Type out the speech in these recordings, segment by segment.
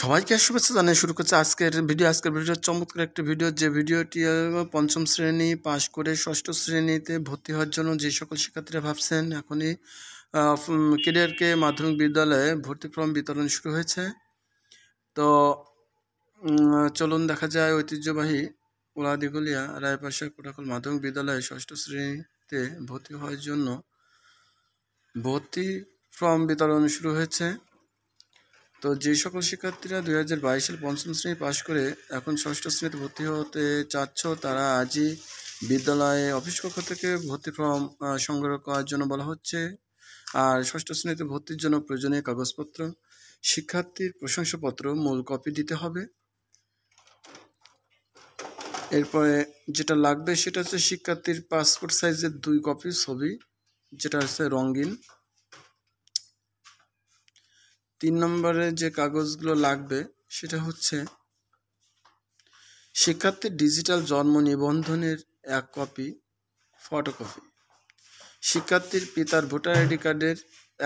সবাইকে শুভেচ্ছা জানিয়ে শুরু করছে আজকের ভিডিও আজকের ভিডিও চমৎকার একটি ভিডিও যে ভিডিওটি পঞ্চম শ্রেণী পাশ করে ষষ্ঠ শ্রেণীতে ভর্তি হওয়ার জন্য যে সকল শিক্ষার্থীরা ভাবছেন এখনই কেরিয়ারকে মাধ্যমিক বিদ্যালয়ে ভর্তি ফর্ম বিতরণ শুরু হয়েছে তো চলুন দেখা যায় ঐতিহ্যবাহী ওলাদিগুলিয়া রায়পাশা কোটাকল মাধ্যমিক বিদ্যালয়ে ষষ্ঠ শ্রেণীতে ভর্তি হওয়ার জন্য ভর্তি ফর্ম বিতরণ শুরু হয়েছে তো যে সকল শিক্ষার্থীরা দুই হাজার বাইশ সাল পঞ্চম শ্রেণী পাশ করে এখন ষষ্ঠ শ্রেণীতে ভর্তি হতে চাচ্ছ তারা আজই বিদ্যালয়ে অফিস কক্ষ থেকে ভর্তি ফর্ম সংগ্রহ করার জন্য বলা হচ্ছে আর ষষ্ঠ শ্রেণীতে ভর্তির জন্য প্রয়োজনীয় কাগজপত্র শিক্ষার্থীর প্রশংসাপত্র মূল কপি দিতে হবে এরপরে যেটা লাগবে সেটা হচ্ছে শিক্ষার্থীর পাসপোর্ট সাইজের দুই কপি ছবি যেটা হচ্ছে রঙিন তিন নম্বরে যে কাগজগুলো লাগবে সেটা হচ্ছে শিক্ষার্থীর ডিজিটাল জন্ম নিবন্ধনের এক কপি ফটোকপি শিক্ষার্থীর পিতার ভোটার আইডি কার্ডের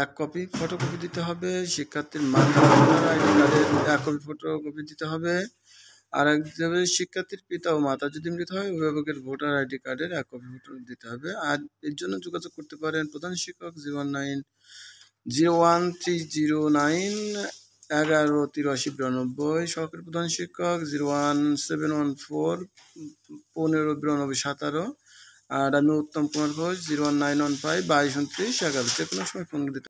এক কপি ফটোকপি দিতে হবে শিক্ষার্থীর মাতার ভোটার আইডি কার্ডের এক কপি ফটোকপি দিতে হবে আর এক শিক্ষার্থীর পিতা ও মাতা যদি মৃত হয় অভিভাবকের ভোটার আইডি কার্ডের এক কপি ফটো দিতে হবে আর এর জন্য যোগাযোগ করতে পারেন প্রধান শিক্ষক Jiban nine zero one three zero nine এগারো তিরাশি বিরানব্বই সহকারী প্রধান শিক্ষক zero one seven one four পনেরো বিরানব্বই সতেরো আর আমি Uttam Kumar Ghosh zero one nine one five বাইশ উনত্রিশ এগারো যে কোনো সময় ফোন দিতে